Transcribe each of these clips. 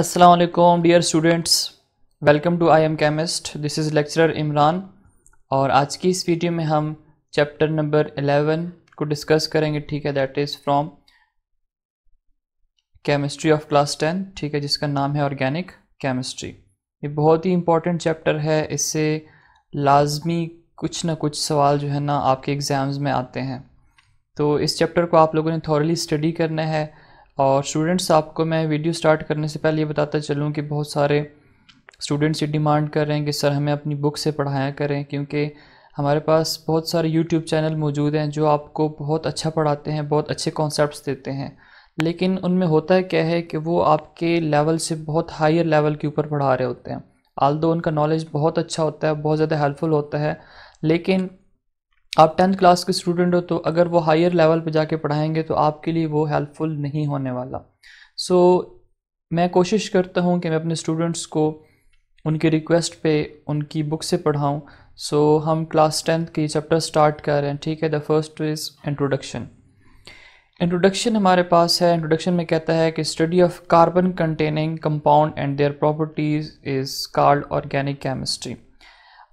असलकुम dear students welcome to I am chemist this is lecturer Imran और आज की इस वीडियो में हम चैप्टर नंबर 11 को डिस्कस करेंगे ठीक है that is from chemistry of class 10 ठीक है जिसका नाम है ऑर्गेनिक केमिस्ट्री ये बहुत ही इंपॉर्टेंट चैप्टर है इससे लाजमी कुछ ना कुछ सवाल जो है ना आपके एग्ज़ाम्स में आते हैं तो इस चैप्टर को आप लोगों ने थॉरली स्टडी करना है और स्टूडेंट्स आपको मैं वीडियो स्टार्ट करने से पहले ये बताता चलूँ कि बहुत सारे स्टूडेंट्स ये डिमांड कर रहे हैं कि सर हमें अपनी बुक से पढ़ाया करें क्योंकि हमारे पास बहुत सारे यूट्यूब चैनल मौजूद हैं जो आपको बहुत अच्छा पढ़ाते हैं बहुत अच्छे कॉन्सेप्ट देते हैं लेकिन उनमें होता है क्या है कि वो आपके लेवल से बहुत हायर लेवल के ऊपर पढ़ा रहे होते हैं आल दो उनका नॉलेज बहुत अच्छा होता है बहुत ज़्यादा हेल्पफुल होता है लेकिन आप टेंथ क्लास के स्टूडेंट हो तो अगर वो हायर लेवल पे जाके पढ़ाएंगे तो आपके लिए वो हेल्पफुल नहीं होने वाला सो so, मैं कोशिश करता हूँ कि मैं अपने स्टूडेंट्स को उनकी रिक्वेस्ट पे उनकी बुक से पढ़ाऊँ सो so, हम क्लास टेंथ की चैप्टर स्टार्ट कर रहे हैं ठीक है the first is introduction introduction हमारे पास है इंट्रोडक्शन में कहता है कि study of carbon containing compound and their properties is called organic chemistry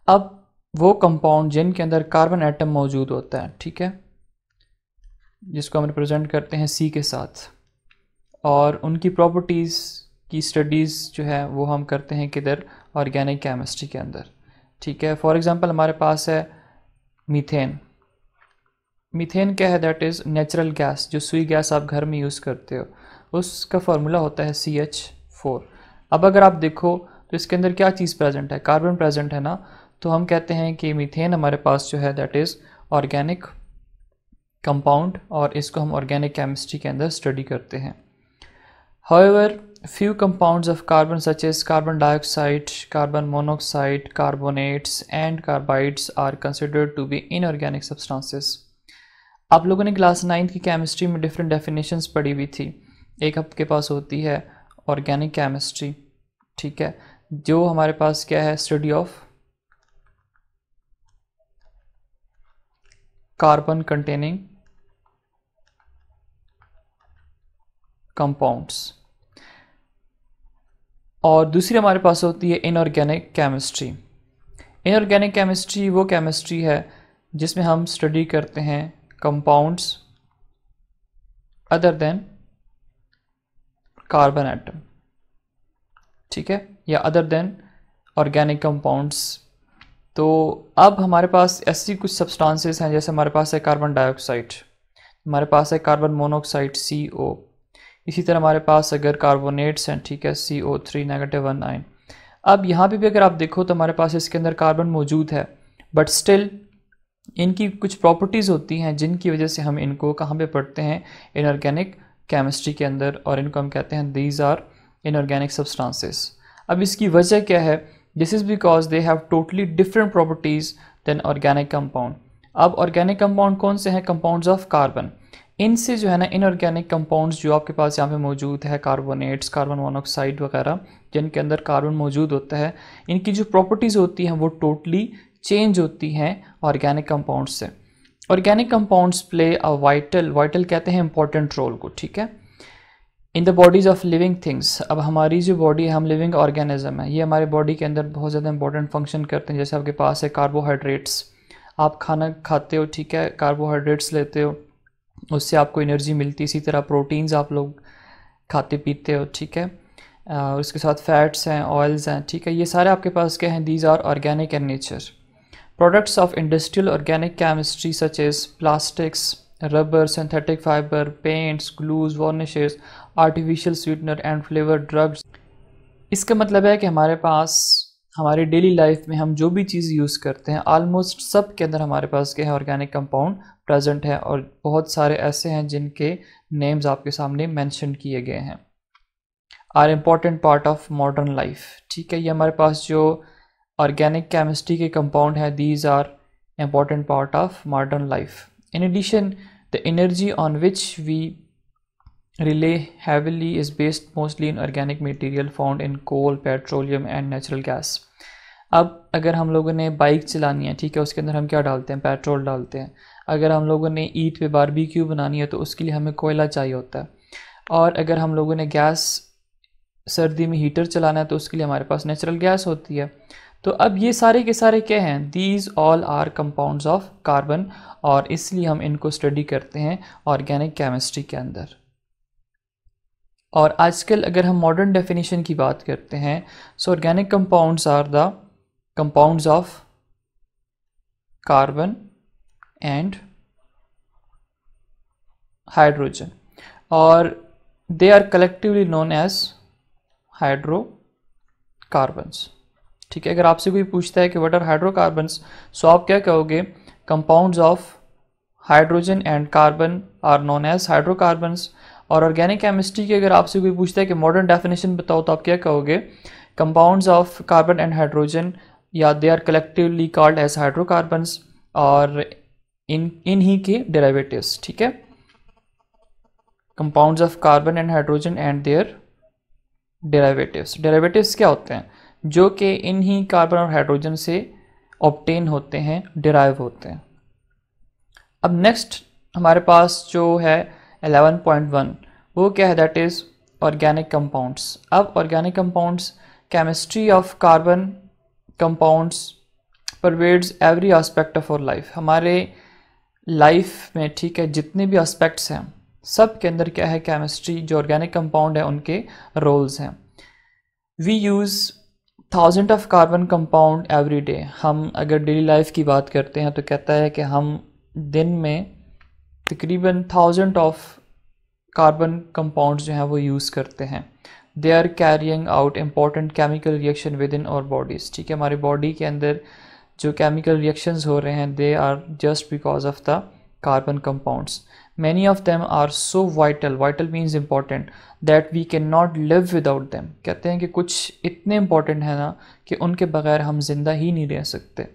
अब वो कंपाउंड जिनके अंदर कार्बन एटम मौजूद होता है ठीक है जिसको हम रिप्रेजेंट करते हैं सी के साथ और उनकी प्रॉपर्टीज़ की स्टडीज़ जो है वो हम करते हैं किधर ऑर्गेनिक केमिस्ट्री के अंदर ठीक है फॉर एग्जांपल हमारे पास है मीथेन मीथेन क्या है दैट इज़ नेचुरल गैस जो सुई गैस आप घर में यूज़ करते हो उसका फार्मूला होता है सी एच फोर अब अगर आप देखो तो इसके अंदर क्या चीज़ प्रेजेंट है कार्बन प्रेजेंट है ना तो हम कहते हैं कि मीथेन हमारे पास जो है दैट इज़ ऑर्गेनिक कंपाउंड और इसको हम ऑर्गेनिक केमिस्ट्री के अंदर स्टडी करते हैं however few compounds of carbon such as carbon dioxide carbon monoxide carbonates and carbides are considered to be inorganic substances आप लोगों ने क्लास नाइन्थ की केमिस्ट्री में डिफरेंट डेफिनेशंस पढ़ी हुई थी एक आपके पास होती है ऑर्गेनिक केमिस्ट्री ठीक है जो हमारे पास क्या है study of carbon containing compounds और दूसरी हमारे पास होती है इनऑर्गेनिक केमिस्ट्री इनऑर्गेनिक केमिस्ट्री वो केमिस्ट्री है जिसमें हम स्टडी करते हैं compounds other than carbon atom ठीक है या अदर देन ऑर्गेनिक कंपाउंड्स तो अब हमारे पास ऐसी कुछ सब्सटेंसेस हैं जैसे हमारे पास है कार्बन डाइऑक्साइड हमारे पास है कार्बन मोनोऑक्साइड सी ओ इसी तरह हमारे पास अगर कार्बोनेट्स हैं ठीक है C O three negative one ion अब यहाँ पे भी अगर आप देखो तो हमारे पास इसके अंदर कार्बन मौजूद है बट स्टिल इनकी कुछ प्रॉपर्टीज़ होती हैं जिनकी वजह से हम इनको कहाँ पे पढ़ते हैं इनऑर्गेनिक केमिस्ट्री के अंदर और इनको हम कहते हैं दीज आर इनऑर्गेनिक सब्सटेंसेस अब इसकी वजह क्या है this is because they have totally different properties than organic compound अब ऑर्गेनिक कंपाउंड कौन से हैं compounds ऑफ कार्बन इनसे जो है ना इनऑर्गेनिक कंपाउंड्स जो आपके पास यहाँ पे मौजूद है कार्बोनेट्स कार्बन मोनोक्साइड वगैरह जिनके अंदर कार्बन मौजूद होता है इनकी जो प्रॉपर्टीज़ होती हैं वो टोटली चेंज होती हैं ऑर्गेनिक कंपाउंड्स से organic compounds play a vital vital कहते हैं इंपॉर्टेंट रोल को ठीक है in the bodies of living things अब हमारी जो बॉडी है हम लिविंग ऑर्गेनिज्म है ये हमारे बॉडी के अंदर बहुत ज़्यादा इंपॉर्टेंट फंक्शन करते हैं जैसे आपके पास है कार्बोहाइड्रेट्स आप खाना खाते हो ठीक है कार्बोहाइड्रेट्स लेते हो उससे आपको एनर्जी मिलती इसी तरह प्रोटीन्स आप लोग खाते पीते हो ठीक है उसके साथ फैट्स हैं ऑयल्स हैं ठीक है ये सारे आपके पास क्या हैं these are organic and nature products of industrial organic chemistry such as plastics rubber synthetic fibre paints glues varnishes artificial sweetener and flavour drugs इसका मतलब है कि हमारे पास हमारी डेली लाइफ में हम जो भी चीज़ यूज़ करते हैं आलमोस्ट सब के अंदर हमारे पास क्या है ऑर्गेनिक कंपाउंड प्रेजेंट है और बहुत सारे ऐसे हैं जिनके नेम्स आपके सामने मेंशन किए गए हैं are important part of modern life ठीक है ये हमारे पास जो ऑर्गेनिक केमिस्ट्री के कंपाउंड है these are important part of modern life in addition the energy on which we Relay heavily is based mostly in organic material found in coal, petroleum and natural gas. अब अगर हम लोगों ने bike चलानी है ठीक है उसके अंदर हम क्या डालते हैं पेट्रोल डालते हैं अगर हम लोगों ने ईट पे बारबेक्यू बनानी है तो उसके लिए हमें कोयला चाहिए होता है और अगर हम लोगों ने गैस सर्दी में हीटर चलाना है तो उसके लिए हमारे पास नेचुरल गैस होती है तो अब ये सारे के सारे क्या हैं these all are compounds of carbon और इसलिए हम इनको स्टडी करते हैं ऑर्गेनिक केमिस्ट्री के अंदर और आजकल अगर हम मॉडर्न डेफिनेशन की बात करते हैं so organic compounds are the compounds of carbon and hydrogen और they are collectively known as hydrocarbons ठीक है अगर आपसे कोई पूछता है कि वट आर हाइड्रोकार्बन्स सो आप क्या कहोगे compounds of hydrogen and carbon are known as hydrocarbons और ऑर्गेनिक केमिस्ट्री की अगर आपसे कोई पूछता है कि मॉडर्न डेफिनेशन बताओ तो आप क्या कहोगे compounds of carbon and hydrogen या they are collectively called as hydrocarbon और इन इन्हीं के डेरेवेटिव ठीक है compounds of carbon and hydrogen and their derivatives derivatives क्या होते हैं जो कि इन्हीं कार्बन और हाइड्रोजन से ऑप्टेन होते हैं डिराइव होते हैं अब नेक्स्ट हमारे पास जो है 11.1 वो क्या है दैट इज़ ऑर्गेनिक कंपाउंड्स अब organic compounds chemistry of carbon compounds pervades every aspect of our life हमारे लाइफ में ठीक है जितने भी आस्पेक्ट्स हैं सब के अंदर क्या है केमिस्ट्री जो ऑर्गेनिक कंपाउंड है उनके रोल्स हैं we use thousand of carbon compound every day हम अगर डेली लाइफ की बात करते हैं तो कहता है कि हम दिन में तकरीबन थाउजेंड ऑफ कार्बन कंपाउंड्स जो हैं वो यूज़ करते हैं they are carrying out important chemical reaction within our bodies ठीक है हमारे बॉडी के अंदर जो केमिकल रिएक्शंस हो रहे हैं they are just because of the carbon compounds many of them are so vital vital means important that we can not live without them कहते हैं कि कुछ इतने इम्पॉर्टेंट हैं ना कि उनके बगैर हम जिंदा ही नहीं रह सकते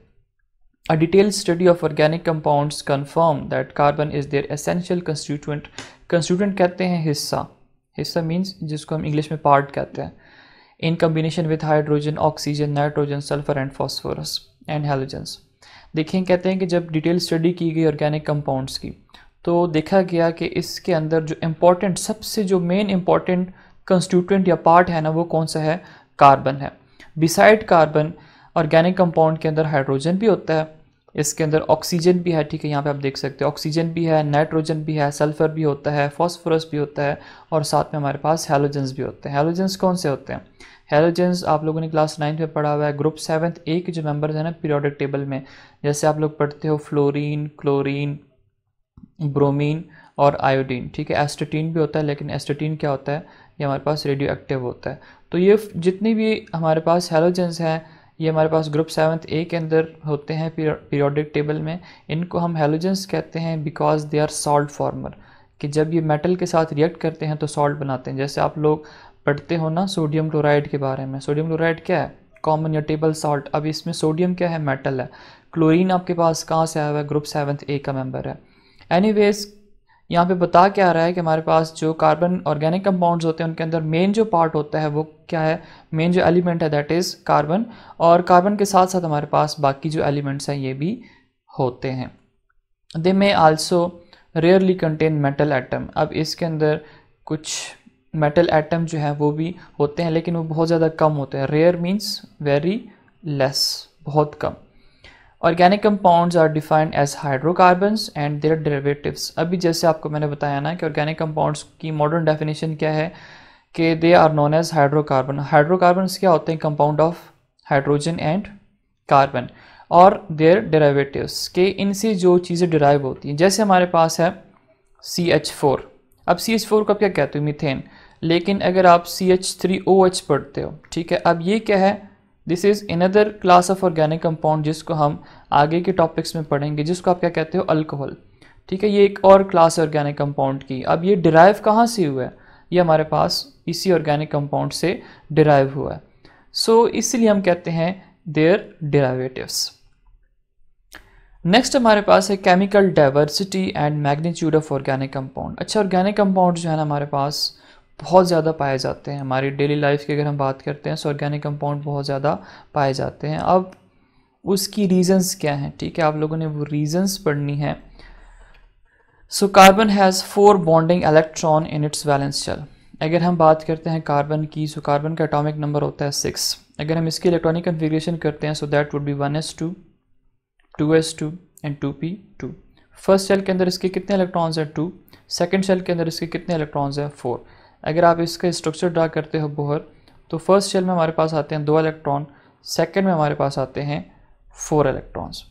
A detailed study of organic compounds confirm that carbon is their essential constituent. Constituent कहते हैं हिस्सा हिस्सा means जिसको हम इंग्लिश में पार्ट कहते हैं in combination with hydrogen oxygen nitrogen sulphur and phosphorus and halogens देखें कहते हैं कि जब डिटेल स्टडी की गई ऑर्गेनिक कंपाउंडस की तो देखा गया कि इसके अंदर जो इम्पोर्टेंट सबसे जो मेन इम्पॉर्टेंट कंस्टिट्यूंट या पार्ट है ना वो कौन सा है कार्बन है बिसाइड कार्बन ऑर्गेनिक कंपाउंड के अंदर हाइड्रोजन भी होता है इसके अंदर ऑक्सीजन भी है ठीक है यहाँ पे आप देख सकते हो ऑक्सीजन भी है नाइट्रोजन भी है सल्फर भी होता है फॉस्फोरस भी होता है और साथ में हमारे पास हेलोजेंस भी होते हैं हेलोजेंस कौन से होते हैं हेलोजेंस आप लोगों ने क्लास नाइन्थ में पढ़ा हुआ है ग्रुप सेवन्थ ए के जो मेम्बर्स हैं ना पीरियोडिक टेबल में जैसे आप लोग पढ़ते हो फ्लोरिन क्लोरिन ब्रोमीन और आयोडीन ठीक है एस्टेटीन भी होता है लेकिन एस्टेटीन क्या होता है ये हमारे पास रेडियो एक्टिव होता है तो ये जितने भी हमारे पास हेलोजेंस हैं ये हमारे पास ग्रुप सेवन्थ ए के अंदर होते हैं पीरियोडिक टेबल में इनको हम हेलोजेंस कहते हैं because they are salt former कि जब ये मेटल के साथ रिएक्ट करते हैं तो सॉल्ट बनाते हैं जैसे आप लोग पढ़ते हो ना सोडियम क्लोराइड के बारे में सोडियम क्लोराइड क्या है कॉमन या टेबल सॉल्ट अब इसमें सोडियम क्या है मेटल है क्लोरीन आपके पास कहाँ से आया हुआ है ग्रुप सेवन्थ ए का मेम्बर है एनी यहाँ पे बता क्या रहा है कि हमारे पास जो कार्बन ऑर्गेनिक कंपाउंड्स होते हैं उनके अंदर मेन जो पार्ट होता है वो क्या है मेन जो एलिमेंट है दैट इज़ कार्बन और कार्बन के साथ साथ हमारे पास बाकी जो एलिमेंट्स हैं ये भी होते हैं they may also rarely contain metal atom अब इसके अंदर कुछ मेटल एटम जो है वो भी होते हैं लेकिन वो बहुत ज़्यादा कम होते हैं रेयर मीन्स वेरी लेस बहुत कम organic compounds are defined as hydrocarbons and their derivatives अभी जैसे आपको मैंने बताया ना कि ऑर्गेनिक कंपाउंड्स की मॉडर्न डेफिनेशन क्या है कि they are known as hydrocarbon hydrocarbons क्या होते हैं compound of hydrogen and carbon और देयर डेरावेटिव्स के इनसे जो चीज़ें डिराइव होती हैं जैसे हमारे पास है सी एच फोर अब सी एच फोर को क्या कहते हो मिथेन लेकिन अगर आप C H three O H पढ़ते हो ठीक है अब ये क्या है this is another class of organic compound जिसको हम आगे के टॉपिक्स में पढ़ेंगे जिसको आप क्या कहते हो अल्कोहल ठीक है ये एक और क्लास ऑर्गेनिक कंपाउंड की अब ये डिराइव कहाँ से हुआ है ये हमारे पास इसी ऑर्गेनिक कंपाउंड से डिराइव हुआ है सो so, इसलिए हम कहते हैं देयर डिराइवेटिव्स नेक्स्ट हमारे पास है chemical diversity and magnitude of organic compound अच्छा ऑर्गेनिक कंपाउंड जो है ना हमारे पास बहुत ज़्यादा पाए जाते हैं हमारी डेली लाइफ की अगर हम बात करते हैं सो ऑर्गेनिक कंपाउंड बहुत ज़्यादा पाए जाते हैं अब उसकी रीजंस क्या हैं ठीक है आप लोगों ने वो रीजंस पढ़नी है so carbon has four bonding electron in its valence shell अगर हम बात करते हैं कार्बन की सो कार्बन का एटॉमिक नंबर होता है सिक्स अगर हम इसकी इलेक्ट्रॉनिक कन्फिग्रेशन करते हैं so that would be one s two two s two and two p two first shell के अंदर इसके कितने इलेक्ट्रॉन्स हैं टू सेकेंड शेल के अंदर इसके कितने इलेक्ट्रॉन्स हैं फोर अगर आप इसका स्ट्रक्चर ड्रा करते हो बोहर तो फर्स्ट शेल में हमारे पास आते हैं दो इलेक्ट्रॉन सेकेंड में हमारे पास आते हैं फोर इलेक्ट्रॉन्स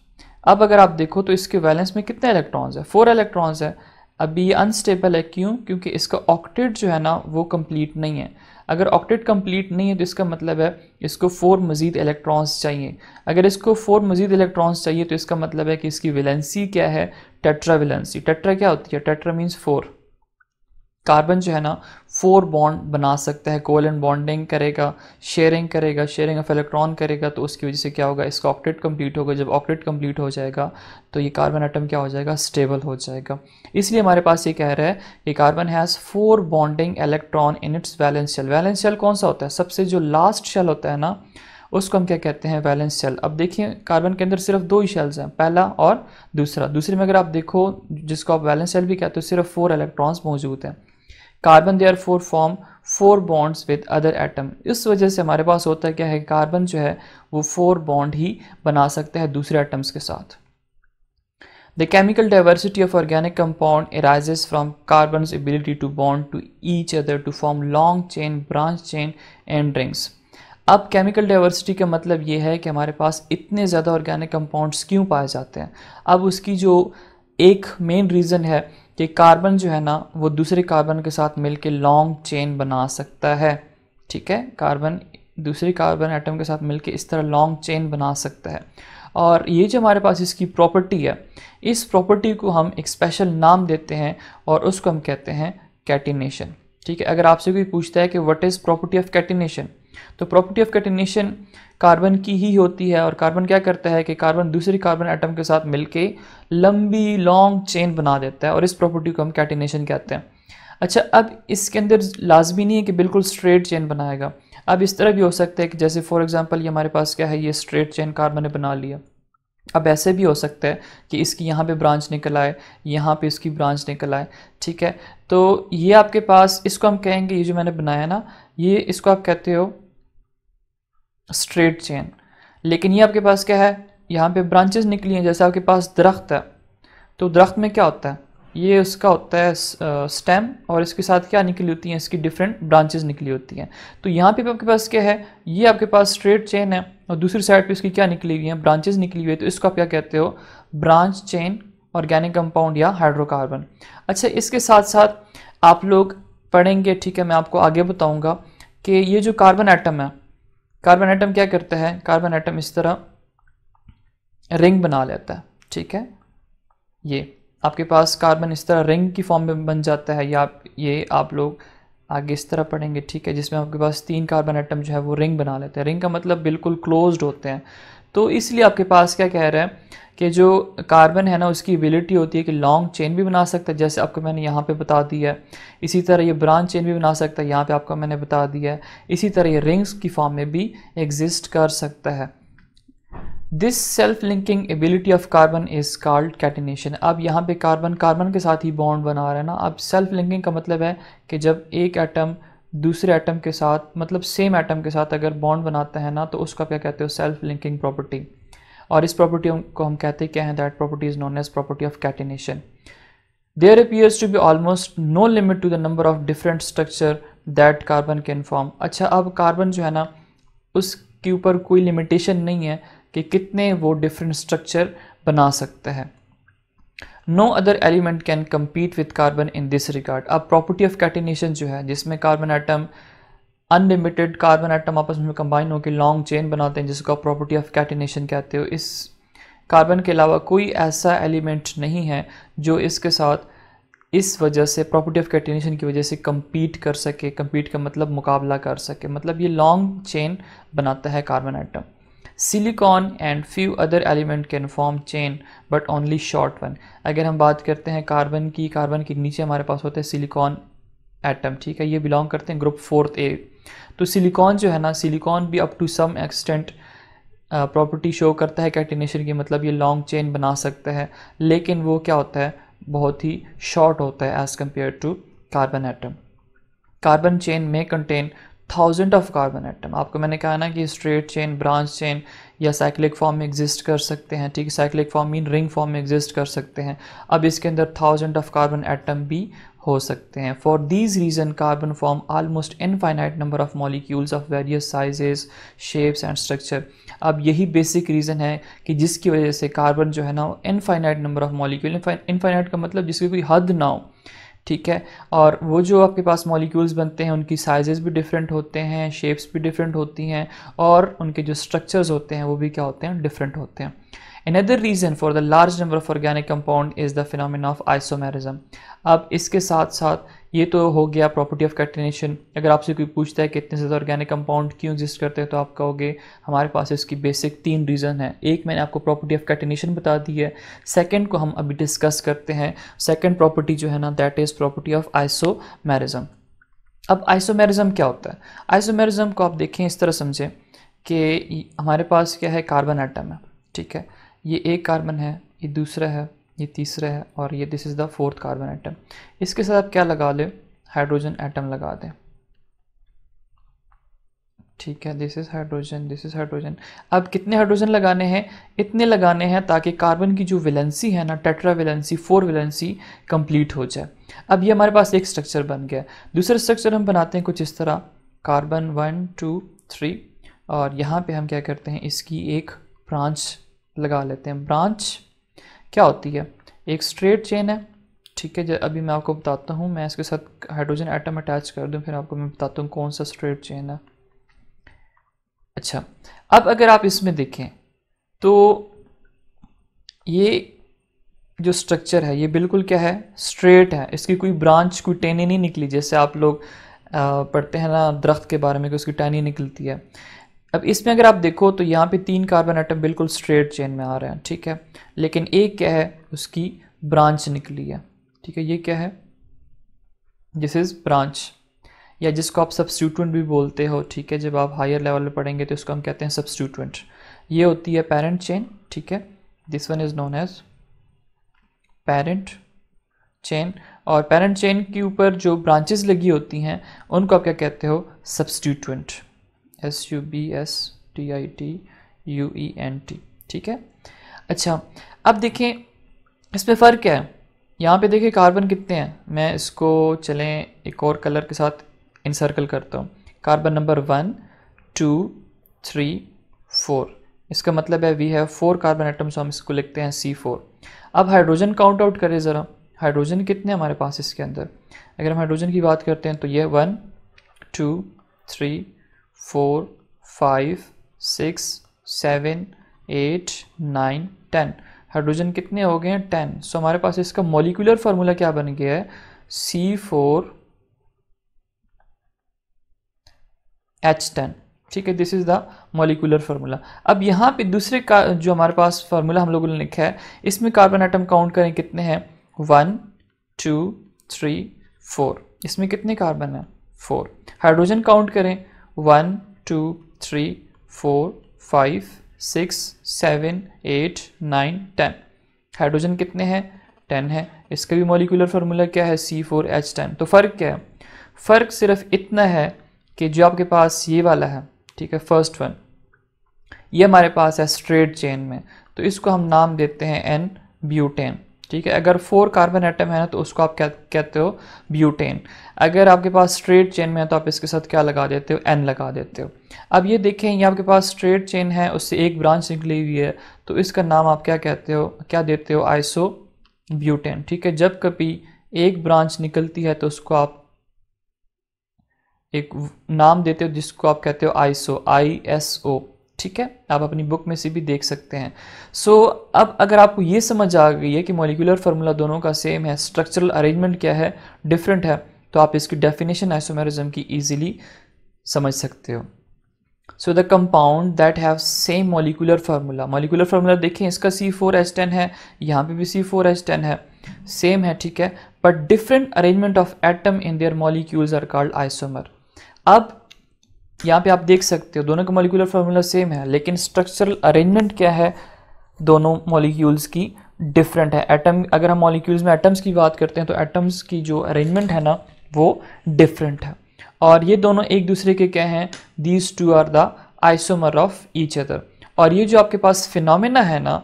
अब अगर आप देखो तो इसके वैलेंस में कितने इलेक्ट्रॉन्स है फोर इलेक्ट्रॉन्स है अभी ये अनस्टेबल है क्यों क्योंकि इसका ऑक्टेट जो है ना वो कंप्लीट नहीं है अगर ऑक्टेट कंप्लीट नहीं है तो इसका मतलब है इसको फोर मज़ीद इलेक्ट्रॉन्स चाहिए अगर इसको फोर मज़ीद इलेक्ट्रॉन्स चाहिए तो इसका मतलब है कि इसकी विलेंसी क्या है टेट्रा विलेंसी टेट्रा क्या होती है टेट्रा मीन्स फोर कार्बन जो है ना फोर बॉन्ड बना सकता है कोलन बॉन्डिंग करेगा शेयरिंग करेगा शेयरिंग ऑफ इलेक्ट्रॉन करेगा तो उसकी वजह से क्या होगा इसका ऑक्टेट कंप्लीट होगा जब ऑक्टेट कंप्लीट हो जाएगा तो ये कार्बन आइटम क्या हो जाएगा स्टेबल हो जाएगा इसलिए हमारे पास ये कह रहा है कि carbon has four bonding electron in its valence shell valence shell कौन सा होता है सबसे जो लास्ट शेल होता है ना उसको हम क्या कहते हैं वैलेंस शेल अब देखिए कार्बन के अंदर सिर्फ दो ही शेल्स हैं पहला और दूसरा दूसरे में अगर आप देखो जिसको आप वैलेंस शेल भी कहते हो सिर्फ फोर इलेक्ट्रॉन्स मौजूद हैं carbon are four form four bonds with other atom इस वजह से हमारे पास होता क्या है कार्बन जो है वो फोर बॉन्ड ही बना सकते हैं दूसरे एटम्स के साथ the chemical diversity of organic compound arises from carbon ability to bond to each other to form long chain branch chain and rings अब केमिकल डाइवर्सिटी का मतलब ये है कि हमारे पास इतने ज़्यादा ऑर्गेनिक कंपाउंड्स क्यों पाए जाते हैं अब उसकी जो एक मेन रीज़न है कि कार्बन जो है ना वो दूसरे कार्बन के साथ मिलके लॉन्ग चेन बना सकता है ठीक है कार्बन दूसरे कार्बन एटम के साथ मिलके इस तरह लॉन्ग चेन बना सकता है और ये जो हमारे पास इसकी प्रॉपर्टी है इस प्रॉपर्टी को हम एक स्पेशल नाम देते हैं और उसको हम कहते हैं कैटिनेशन ठीक है अगर आपसे कोई पूछता है कि what is property of catenation तो प्रॉपर्टी ऑफ कैटिनेशन कार्बन की ही होती है और कार्बन क्या करता है कि कार्बन दूसरे कार्बन एटम के साथ मिलके लंबी लॉन्ग चेन बना देता है और इस प्रॉपर्टी को हम कैटिनेशन कहते हैं अच्छा अब इसके अंदर लाजमी नहीं है कि बिल्कुल स्ट्रेट चेन बनाएगा अब इस तरह भी हो सकता है कि जैसे फॉर एग्ज़ाम्पल ये हमारे पास क्या है ये स्ट्रेट चेन कार्बन ने बना लिया अब ऐसे भी हो सकता है कि इसकी यहाँ पे ब्रांच निकल आए यहाँ पे इसकी ब्रांच निकल आए ठीक है तो ये आपके पास इसको हम कहेंगे ये जो मैंने बनाया ना ये इसको आप कहते हो स्ट्रेट चेन लेकिन ये आपके पास क्या है यहाँ पे ब्रांचेस निकली हैं जैसे आपके पास दरख्त है तो दरख्त में क्या होता है ये उसका होता है स्टेम और इसके साथ क्या निकली होती हैं इसकी डिफरेंट ब्रांचेस निकली होती हैं तो यहाँ पे आपके पास क्या है ये आपके पास स्ट्रेट चेन है और दूसरी साइड पे इसकी क्या निकली हुई है ब्रांचेज निकली हुई है तो इसको आप क्या कहते हो ब्रांच चेन ऑर्गेनिक कंपाउंड या हाइड्रोकार्बन अच्छा इसके साथ साथ आप लोग पढ़ेंगे ठीक है मैं आपको आगे बताऊँगा कि ये जो कार्बन आइटम है कार्बन आइटम क्या करता है कार्बन आइटम इस तरह रिंग बना लेता है ठीक है ये आपके पास कार्बन इस तरह रिंग की फॉर्म में बन जाता है या ये आप लोग आगे इस तरह पढ़ेंगे ठीक है जिसमें आपके पास तीन कार्बन आइटम जो है वो रिंग बना लेते हैं रिंग का मतलब बिल्कुल क्लोज्ड होते हैं तो इसलिए आपके पास क्या कह रहा है कि जो कार्बन है ना उसकी एबिलिटी होती है कि लॉन्ग चेन भी बना सकता है जैसे आपको मैंने यहाँ पे बता दिया है इसी तरह ये ब्रांच चेन भी बना सकता है यहाँ पे आपको मैंने बता दिया है इसी तरह ये रिंग्स की फॉर्म में भी एग्जिस्ट कर सकता है this self linking ability of carbon is called catenation अब यहाँ पे कार्बन कार्बन के साथ ही बॉन्ड बना रहा है ना अब सेल्फ लिंकिंग का मतलब है कि जब एक एटम दूसरे एटम के साथ मतलब सेम एटम के साथ अगर बॉन्ड बनाते हैं ना तो उसका क्या कहते हो सेल्फ लिंकिंग प्रॉपर्टी और इस प्रॉपर्टी को हम कहते क्या है that property is known as property of catenation there appears to be almost no limit to the number of different structure that carbon can form अच्छा अब कार्बन जो है ना उसके ऊपर कोई लिमिटेशन नहीं है कि कितने वो डिफरेंट स्ट्रक्चर बना सकते हैं no other element can compete with carbon in this regard अब प्रॉपर्टी ऑफ कैटिनेशन जो है जिसमें carbon atom unlimited carbon atom आपस में कंबाइन होकर लॉन्ग चेन बनाते हैं जिसको प्रॉपर्टी ऑफ कैटिनेशन कहते हो इस कार्बन के अलावा कोई ऐसा एलिमेंट नहीं है जो इसके साथ इस वजह से प्रॉपर्टी ऑफ कैटिनेशन की वजह से कंपीट कर सके कंपीट का मतलब मुकाबला कर सके मतलब ये लॉन्ग चेन बनाता है carbon atom silicon and few other element can form chain but only short one अगर हम बात करते हैं कार्बन की कार्बन के नीचे हमारे पास होते हैं सिलिकॉन एटम ठीक है ये बिलोंग करते हैं ग्रुप फोर्थ ए तो सिलिकॉन जो है ना सिलिकॉन भी up to some extent property show करता है कैटिनेशन की मतलब ये लॉन्ग चेन बना सकता है लेकिन वो क्या होता है बहुत ही शॉर्ट होता है as compare to carbon atom carbon chain में contain thousand of carbon atom आपको मैंने कहा ना कि स्ट्रेट चेन ब्रांच चेन या साइक्लिक फॉर्म में एग्जिस्ट कर सकते हैं ठीक है cyclic form mean ring form में एग्जिस्ट कर सकते हैं अब इसके अंदर थाउजेंड ऑफ कार्बन एटम भी हो सकते हैं for these reason carbon form almost infinite number of molecules of various sizes shapes and structure अब यही बेसिक रीज़न है कि जिसकी वजह से कार्बन जो है ना infinite number of molecule infinite का मतलब जिसकी कोई हद ना हो ठीक है और वो जो आपके पास मॉलिक्यूल्स बनते हैं उनकी साइजेस भी डिफरेंट होते हैं शेप्स भी डिफरेंट होती हैं और उनके जो स्ट्रक्चर्स होते हैं वो भी क्या होते हैं डिफरेंट होते हैं Another reason for the large number of organic compound is the phenomenon of isomerism. अब इसके साथ साथ ये तो हो गया प्रॉपर्टी ऑफ कैटिनेशन अगर आपसे कोई पूछता है कि इतने ज़्यादा ऑर्गेनिक कंपाउंड क्यों एग्जिस्ट करते हैं तो आप कहोगे हमारे पास इसकी बेसिक तीन रीज़न है एक मैंने आपको प्रॉपर्टी ऑफ कैटिनेशन बता दी है सेकंड को हम अभी डिस्कस करते हैं सेकंड प्रॉपर्टी जो है ना that is property of isomerism अब आइसोमेरिज्म क्या होता है आइसोमेरिज्म को आप देखें इस तरह समझें कि हमारे पास क्या है कार्बन आइटम है ठीक है ये एक कार्बन है ये दूसरा है ये तीसरा है और ये this is the fourth carbon atom इसके साथ आप क्या लगा लें हाइड्रोजन आइटम लगा दें ठीक है this is hydrogen this is hydrogen अब कितने हाइड्रोजन लगाने हैं इतने लगाने हैं ताकि कार्बन की जो विलेंसी है ना tetravalency four valency complete हो जाए अब ये हमारे पास एक स्ट्रक्चर बन गया दूसरा स्ट्रक्चर हम बनाते हैं कुछ इस तरह कार्बन वन टू थ्री और यहाँ पे हम क्या करते हैं इसकी एक ब्रांच लगा लेते हैं ब्रांच क्या होती है एक स्ट्रेट चेन है ठीक है अभी मैं आपको बताता हूँ मैं इसके साथ हाइड्रोजन आइटम अटैच कर दूँ फिर आपको मैं बताता हूँ कौन सा स्ट्रेट चेन है अच्छा अब अगर आप इसमें देखें तो ये जो स्ट्रक्चर है ये बिल्कुल क्या है स्ट्रेट है इसकी कोई ब्रांच कोई टेनी नहीं निकली जैसे आप लोग पढ़ते हैं ना दरख्त के बारे में कि उसकी टहनी निकलती है अब इसमें अगर आप देखो तो यहाँ पे तीन कार्बन आइटम बिल्कुल स्ट्रेट चेन में आ रहे हैं ठीक है लेकिन एक क्या है उसकी ब्रांच निकली है ठीक है ये क्या है दिस इज़ ब्रांच या जिसको आप सब्सटूटेंट भी बोलते हो ठीक है जब आप हायर लेवल में पढ़ेंगे तो इसको हम कहते हैं सब्सटीट्यूंट ये होती है पेरेंट चेन ठीक है this one is known as parent chain और पेरेंट चेन के ऊपर जो ब्रांचेस लगी होती हैं उनको आप क्या कहते हो substituent S U B S T I T U E N T ठीक है अच्छा अब देखें इसमें फ़र्क क्या है यहाँ पे देखें कार्बन कितने हैं मैं इसको चलें एक और कलर के साथ इंसर्कल करता हूँ carbon number one two three four इसका मतलब है वी है फोर कार्बन आइटम्स हम इसको लिखते हैं सी फोर अब हाइड्रोजन काउंट आउट करें ज़रा हाइड्रोजन कितने हमारे पास इसके अंदर अगर हम हाइड्रोजन की बात करते हैं तो ये one two three four five six seven eight nine ten hydrogen कितने हो गए हैं टेन सो हमारे पास इसका मोलिकुलर फार्मूला क्या बन गया है सी फोर एच टेन ठीक है this is the molecular formula अब यहाँ पे दूसरे का जो हमारे पास फार्मूला हम लोगों ने लिखा है इसमें कार्बन आइटम काउंट करें कितने हैं वन टू थ्री फोर इसमें कितने कार्बन हैं फोर हाइड्रोजन काउंट करें one two three four five six seven eight nine ten hydrogen कितने हैं टेन है इसका भी मॉलिकुलर फार्मूला क्या है सी फोर एच टेन तो फ़र्क क्या है फ़र्क सिर्फ इतना है कि जो आपके पास ये वाला है ठीक है फर्स्ट वन ये हमारे पास है स्ट्रेट चेन में तो इसको हम नाम देते हैं एन ब्यूटेन ठीक है अगर फोर कार्बन एटम है ना तो उसको आप क्या कहते हो ब्यूटेन अगर आपके पास स्ट्रेट चेन में है तो आप इसके साथ क्या लगा देते हो एन लगा देते हो अब ये देखें ये आपके पास स्ट्रेट चेन है उससे एक ब्रांच निकली हुई है तो इसका नाम आप क्या कहते हो क्या देते हो आइसो ब्यूटेन ठीक है जब कभी एक ब्रांच निकलती है तो उसको आप एक नाम देते हो जिसको आप कहते हो आइसो आई एस ओ ठीक है आप अपनी बुक में से भी देख सकते हैं सो so, अब अगर आपको ये समझ आ गई है कि मॉलिकुलर फार्मूला दोनों का सेम है स्ट्रक्चरल अरेंजमेंट क्या है डिफरेंट है तो आप इसकी डेफिनेशन आइसोमेरिज्म की ईजिली समझ सकते हो so the compound that have same molecular formula molecular formula देखें इसका सी फोर एस टेन है यहाँ पे भी सी फोर एस टेन है सेम है ठीक है but different arrangement of atom in their molecules are called isomer अब यहाँ पे आप देख सकते हो दोनों का मोलिकुलर फार्मूला सेम है लेकिन स्ट्रक्चरल अरेंजमेंट क्या है दोनों मॉलिक्यूल्स की डिफरेंट है एटम अगर हम मॉलिक्यूल्स में एटम्स की बात करते हैं तो एटम्स की जो अरेंजमेंट है ना वो डिफरेंट है और ये दोनों एक दूसरे के क्या हैं these two are the isomer of each other और ये जो आपके पास फिनोमिना है ना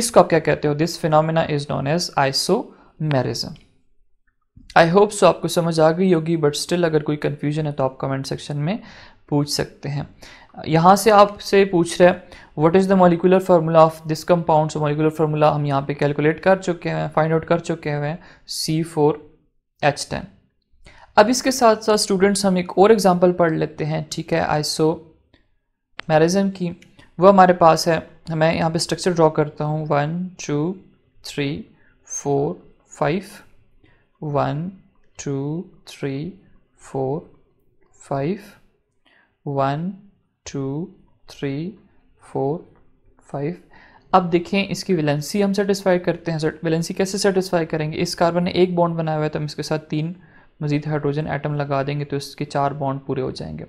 इसको आप क्या कहते हो this phenomena is known as isomerism I hope so आपको समझ आ गई होगी बट स्टिल अगर कोई कन्फ्यूजन है तो आप कमेंट सेक्शन में पूछ सकते हैं यहाँ से आपसे पूछ रहे हैं what is the molecular formula of this compound so molecular formula हम यहाँ पे कैलकुलेट कर चुके हैं फाइंड आउट कर चुके हुए हैं सी फोर एच टेन अब इसके साथ साथ स्टूडेंट्स हम एक और एग्जांपल पढ़ लेते हैं ठीक है आइसो मैरिजम की वह हमारे पास है मैं यहाँ पे स्ट्रक्चर ड्रॉ करता हूँ one two three four five one two three four five one two three four five अब देखें इसकी वैलेंसी हम सेटिस्फाई करते हैं वैलेंसी कैसे सेटिस्फाई करेंगे इस कार्बन ने एक बॉन्ड बनाया हुआ है तो हम इसके साथ तीन मजीद हाइड्रोजन आइटम लगा देंगे तो इसके चार बॉन्ड पूरे हो जाएंगे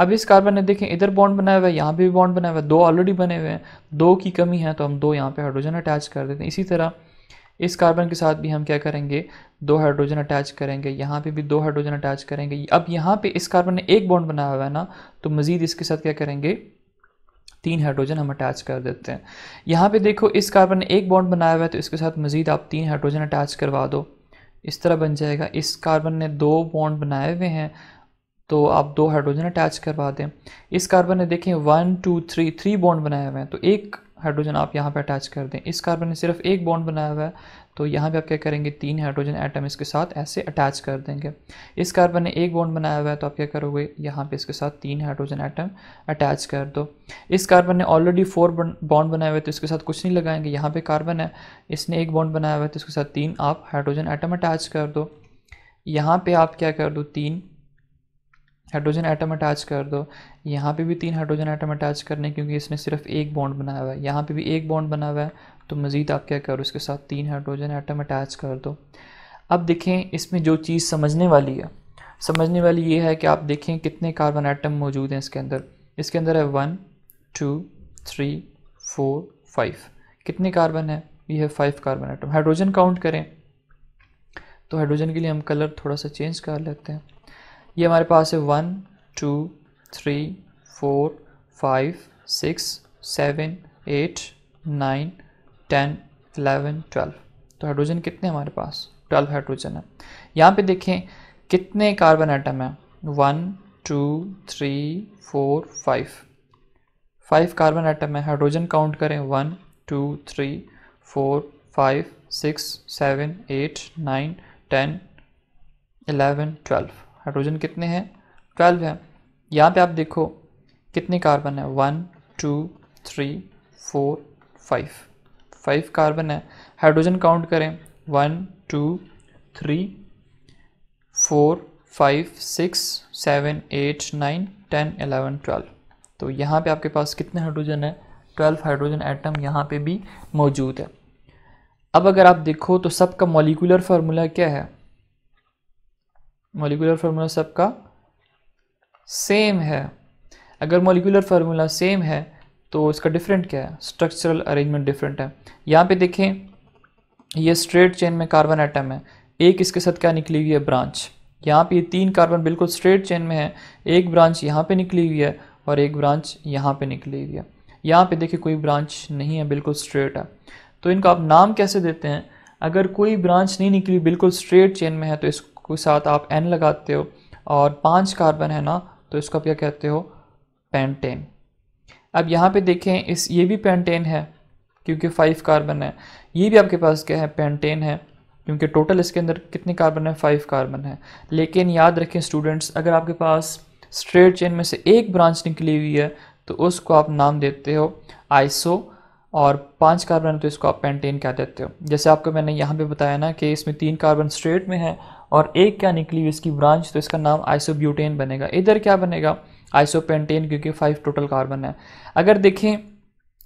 अब इस कार्बन ने देखें इधर बॉन्ड बनाया हुआ है यहाँ पे भी बॉन्ड बनाया हुआ है दो ऑलरेडी बने हुए हैं दो की कमी है तो हम दो यहाँ पे हाइड्रोजन अटैच कर देते हैं इसी तरह इस कार्बन के साथ भी हम क्या करेंगे दो हाइड्रोजन अटैच करेंगे यहाँ पे भी दो हाइड्रोजन अटैच करेंगे अब यहाँ पे इस कार्बन ने एक बॉन्ड बनाया हुआ है ना तो मज़ीद इसके साथ क्या करेंगे तीन हाइड्रोजन हम अटैच कर देते हैं यहाँ पे देखो इस कार्बन ने एक बॉन्ड बनाया हुआ है तो इसके साथ मज़ीद आप तीन हाइड्रोजन अटैच करवा दो इस तरह बन जाएगा इस कार्बन ने दो बॉन्ड बनाए हुए हैं तो आप दो हाइड्रोजन अटैच करवा दें इस कार्बन ने देखें one two three three bond बनाए हुए हैं तो एक हाइड्रोजन आप यहाँ पे अटैच कर दें इस कार्बन ने सिर्फ एक बॉन्ड बनाया हुआ है तो यहाँ पे आप क्या करेंगे तीन हाइड्रोजन एटम इसके साथ ऐसे अटैच कर देंगे इस कार्बन ने एक बॉन्ड बनाया हुआ है तो आप क्या करोगे यहाँ पे इसके साथ तीन हाइड्रोजन एटम अटैच कर दो इस कार्बन ने ऑलरेडी फोर बॉन्ड बनाए हुए तो इसके साथ कुछ नहीं लगाएंगे यहाँ पर कार्बन है इसने एक बॉन्ड बनाया हुआ है तो इसके साथ तीन आप हाइड्रोजन आइटम अटैच कर दो यहाँ पर आप क्या कर दो तीन हाइड्रोजन आइटम अटैच कर दो यहाँ पे भी तीन हाइड्रोजन आइटम अटैच करने क्योंकि इसने सिर्फ एक बॉन्ड बनाया हुआ है यहाँ पे भी एक बॉन्ड बना हुआ है तो मज़ीद आप क्या करो इसके साथ तीन हाइड्रोजन आइटम अटैच कर दो अब देखें इसमें जो चीज़ समझने वाली है समझने वाली ये है कि आप देखें कितने कार्बन आइटम मौजूद हैं इसके अंदर इसके अंदर है one two three four five कितने कार्बन है ये है five carbon atom hydrogen count करें तो हाइड्रोजन के लिए हम कलर थोड़ा सा चेंज कर लेते हैं ये हमारे पास है one two three four five six seven eight nine ten eleven twelve तो हाइड्रोजन कितने हमारे पास ट्वेल्व हाइड्रोजन है यहाँ पे देखें कितने कार्बन आइटम हैं one two three four five five carbon atom है हाइड्रोजन काउंट करें one two three four five six seven eight nine ten eleven twelve hydrogen कितने हैं ट्वेल्व है यहाँ पे आप देखो कितने कार्बन है one two three four five five carbon है हाइड्रोजन काउंट करें one two three four five six seven eight nine ten eleven twelve तो यहाँ पे आपके पास कितने हाइड्रोजन है ट्वेल्व हाइड्रोजन एटम यहाँ पे भी मौजूद है अब अगर आप देखो तो सबका मोलिकुलर फार्मूला क्या है मोलिकुलर फार्मूला सबका सेम है अगर मोलिकुलर फार्मूला सेम है तो इसका डिफरेंट क्या है स्ट्रक्चरल अरेंजमेंट डिफरेंट है यहाँ पे देखें ये स्ट्रेट चेन में कार्बन एटम है एक इसके साथ क्या निकली हुई है ब्रांच यहाँ पे ये तीन कार्बन बिल्कुल स्ट्रेट चेन में है एक ब्रांच यहाँ पे निकली हुई है और एक ब्रांच यहाँ पे निकली हुई है यहाँ पे देखिए कोई ब्रांच नहीं है बिल्कुल स्ट्रेट है तो इनको आप नाम कैसे देते हैं अगर कोई ब्रांच नहीं निकली बिल्कुल स्ट्रेट चेन में है तो इसको को साथ आप एन लगाते हो और पांच कार्बन है ना तो इसको आप क्या कहते हो पेंटेन अब यहाँ पे देखें इस ये भी पेंटेन है क्योंकि फाइव कार्बन है ये भी आपके पास क्या है पेंटेन है क्योंकि टोटल इसके अंदर कितने कार्बन है फाइव कार्बन है लेकिन याद रखें स्टूडेंट्स अगर आपके पास स्ट्रेट चेन में से एक ब्रांच निकली हुई है तो उसको आप नाम देते हो आइसो और पांच कार्बन तो इसको आप पेंटेन क्या देते हो जैसे आपको मैंने यहाँ पे बताया ना कि इसमें तीन कार्बन स्ट्रेट में है और एक क्या निकली हुई इसकी ब्रांच तो इसका नाम आइसोब्यूटेन बनेगा इधर क्या बनेगा आइसोपेंटेन क्योंकि फाइव टोटल कार्बन है अगर देखें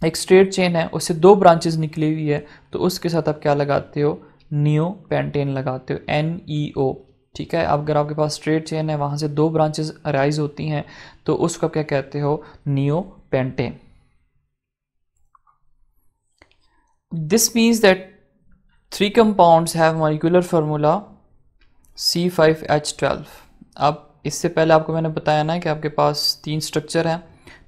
एक स्ट्रेट चेन है उससे दो ब्रांचेज निकली हुई है तो उसके साथ आप क्या लगाते हो नियो पेंटेन लगाते हो एन ई ओ ठीक है अब अगर आपके पास स्ट्रेट चेन है वहाँ से दो ब्रांचेज अराइज होती हैं तो उसको क्या कहते हो neopentane this means that three compounds have molecular formula C five H twelve अब इससे पहले आपको मैंने बताया ना कि आपके पास तीन स्ट्रक्चर हैं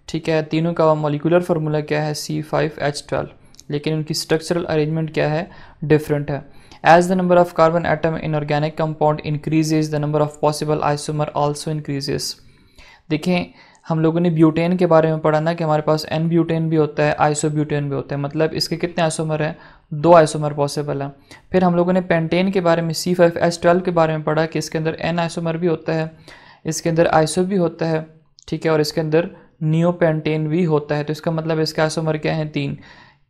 ठीक है तीनों का मॉलिकुलर फार्मूला क्या है सी फाइव एच ट्वेल्व लेकिन उनकी स्ट्रक्चरल अरेंजमेंट क्या है डिफरेंट है as the number of carbon atom in organic compound increases the number of possible isomer also increases देखें हम लोगों ने ब्यूटेन के बारे में पढ़ा ना कि हमारे पास एन ब्यूटेन भी होता है आइसो ब्यूटेन भी होता है मतलब इसके कितने आइसोमर हैं दो आइसोमर पॉसिबल हैं फिर हम लोगों ने पेंटेन के बारे में सी फाइव एस ट्वेल्व के बारे में पढ़ा कि इसके अंदर एन आइसोमर भी होता है इसके अंदर आइसो भी होता है ठीक है और इसके अंदर नियो पेंटेन भी होता है तो इसका मतलब इसके आइसोमर क्या हैं तीन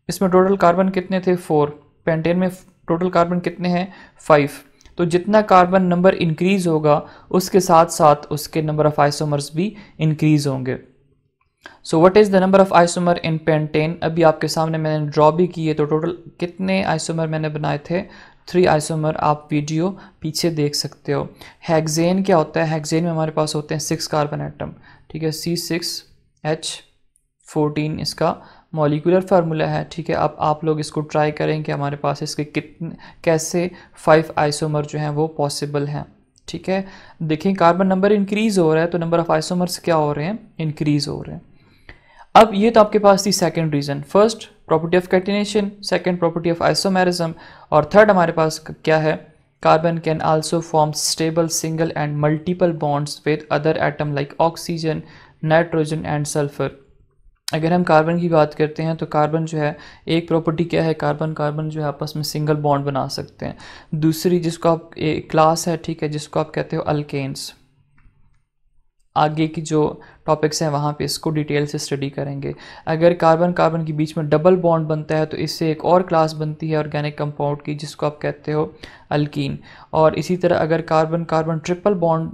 इसमें टोटल कार्बन कितने थे फोर पेंटेन में टोटल कार्बन कितने हैं फाइव तो जितना कार्बन नंबर इंक्रीज होगा उसके साथ साथ उसके नंबर ऑफ़ आइसोमर्स भी इंक्रीज होंगे so what is the number of isomer in pentane अभी आपके सामने मैंने ड्रॉ भी किए तो टोटल कितने आइसोमर मैंने बनाए थे थ्री आइसोमर आप वीडियो पीछे देख सकते हो हैगजेन क्या होता है हैगजेन में हमारे पास होते हैं सिक्स कार्बन आइटम ठीक है सी सिक्स एच फोर्टीन इसका मॉलिकुलर फार्मूला है ठीक है अब आप लोग इसको ट्राई करें कि हमारे पास इसके कितने कैसे फाइव आइसोमर जो हैं वो पॉसिबल हैं ठीक है देखें कार्बन नंबर इंक्रीज़ हो रहा है तो नंबर ऑफ़ आइसोमर्स क्या हो रहे हैं इंक्रीज़ हो रहे हैं अब ये तो आपके पास थी second reason first property of catenation second property of isomerism और थर्ड हमारे पास क्या है carbon can also form stable single and multiple bonds with other atom like oxygen nitrogen and sulphur अगर हम कार्बन की बात करते हैं तो कार्बन जो है एक प्रॉपर्टी क्या है कार्बन कार्बन जो है आपस में सिंगल बॉन्ड बना सकते हैं दूसरी जिसको आप एक क्लास है ठीक है जिसको आप कहते हो अल्केन्स आगे की जो टॉपिक्स हैं वहाँ पे इसको डिटेल से स्टडी करेंगे अगर कार्बन कार्बन के बीच में डबल बॉन्ड बनता है तो इससे एक और क्लास बनती है ऑर्गेनिक कंपाउंड की जिसको आप कहते हो अल्कीन और इसी तरह अगर कार्बन कार्बन ट्रिपल बॉन्ड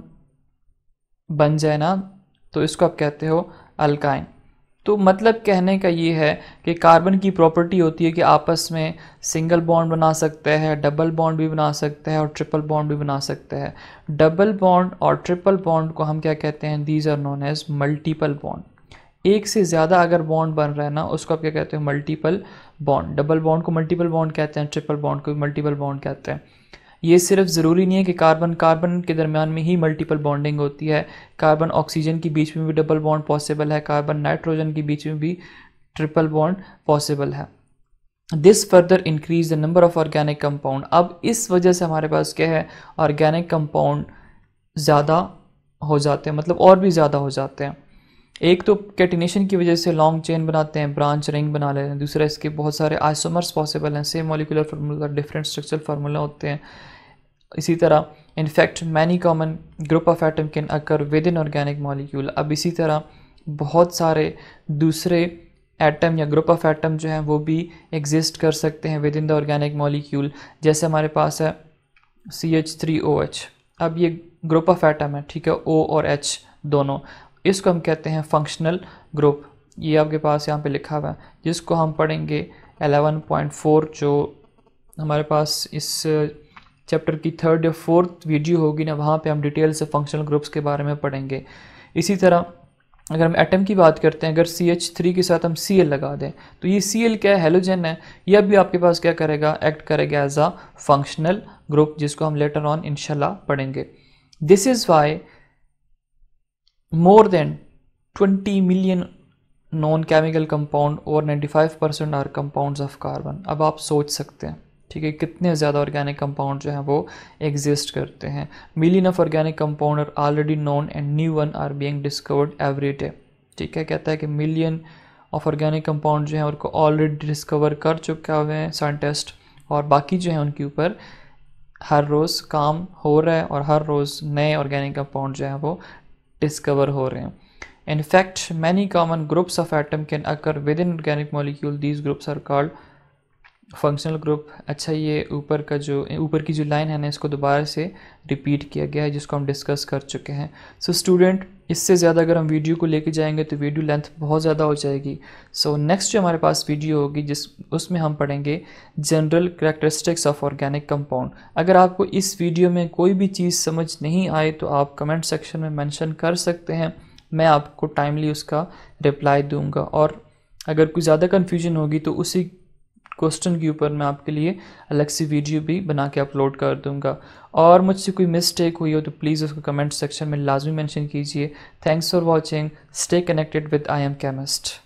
बन जाए ना तो इसको आप कहते हो अल्काइन तो मतलब कहने का ये है कि कार्बन की प्रॉपर्टी होती है कि आपस में सिंगल बॉन्ड बना सकते हैं डबल बॉन्ड भी बना सकते हैं और ट्रिपल बॉन्ड भी बना सकते हैं डबल बॉन्ड और ट्रिपल बॉन्ड को हम क्या कहते हैं these are known as multiple bond एक से ज़्यादा अगर बॉन्ड बन रहा है ना उसको आप क्या कहते हैं मल्टीपल बॉन्ड डबल बॉन्ड को मल्टीपल बॉन्ड कहते हैं ट्रिपल बॉन्ड को मल्टीपल बॉन्ड कहते हैं ये सिर्फ ज़रूरी नहीं है कि कार्बन कार्बन के दरमियान में ही मल्टीपल बॉन्डिंग होती है कार्बन ऑक्सीजन के बीच में भी डबल बॉन्ड पॉसिबल है कार्बन नाइट्रोजन के बीच में भी ट्रिपल बॉन्ड पॉसिबल है this further increase the number of organic compound अब इस वजह से हमारे पास क्या है ऑर्गेनिक कंपाउंड ज़्यादा हो जाते हैं मतलब और भी ज़्यादा हो जाते हैं एक तो कैटिनेशन की वजह से लॉन्ग चेन बनाते हैं ब्रांच रिंग बना लेते हैं दूसरा इसके बहुत सारे आइसोमर्स पॉसिबल हैं same molecular formula different structural formula होते हैं इसी तरह in fact many common group of atom can occur within organic molecule अब इसी तरह बहुत सारे दूसरे एटम या ग्रुप ऑफ एटम जो हैं वो भी एग्जिस्ट कर सकते हैं within the organic molecule जैसे हमारे पास है C H three O H अब ये ग्रुप ऑफ एटम है ठीक है ओ और एच दोनों इसको हम कहते हैं फंक्शनल ग्रुप ये आपके पास यहाँ पे लिखा हुआ है जिसको हम पढ़ेंगे 11.4 जो हमारे पास इस चैप्टर की थर्ड या फोर्थ वीडियो होगी ना वहाँ पे हम डिटेल से फंक्शनल ग्रुप्स के बारे में पढ़ेंगे इसी तरह अगर हम एटम की बात करते हैं अगर सी एच थ्री के साथ हम सी एल लगा दें तो ये सी एल क्या है हेलोजन है यह भी आपके पास क्या करेगा एक्ट करेगा एज आ फंक्शनल ग्रुप जिसको हम लेटर ऑन इनशाला पढ़ेंगे this is why more than twenty million known chemical compound और ninety five percent are compound of carbon अब आप सोच सकते हैं ठीक है कितने ज़्यादा ऑर्गेनिक कंपाउंड जो हैं वो एग्जिस्ट करते हैं million of organic compound are already known and new one are being discovered every day ठीक है कहता है कि मिलियन ऑफ ऑर्गेनिक कंपाउंड जो हैं उनको ऑलरेडी डिस्कवर कर चुका हुए हैं साइंटिस्ट और बाकी जो हैं उनके ऊपर हर रोज़ काम हो रहा है और हर रोज़ नए ऑर्गेनिक कंपाउंड जो हैं वो डिस्कवर हो रहे हैं in fact many common groups of atom can occur within organic molecule these groups are called functional group अच्छा ये ऊपर का जो ऊपर की जो लाइन है ना इसको दोबारा से रिपीट किया गया है जिसको हम डिस्कस कर चुके हैं सो स्टूडेंट इससे ज़्यादा अगर हम वीडियो को लेके जाएंगे तो वीडियो लेंथ बहुत ज़्यादा हो जाएगी सो so, नेक्स्ट जो हमारे पास वीडियो होगी जिस उसमें हम पढ़ेंगे general characteristics of organic compound अगर आपको इस वीडियो में कोई भी चीज़ समझ नहीं आए तो आप कमेंट सेक्शन में मैंशन कर सकते हैं मैं आपको टाइमली उसका रिप्लाई दूँगा और अगर कुछ ज़्यादा कन्फ्यूजन होगी तो उसी क्वेश्चन के ऊपर मैं आपके लिए अलग सी वीडियो भी बना के अपलोड कर दूंगा और मुझसे कोई मिस्टेक हुई हो तो प्लीज़ उसको कमेंट सेक्शन में लाजमी मेंशन कीजिए thanks for watching stay connected with I am chemist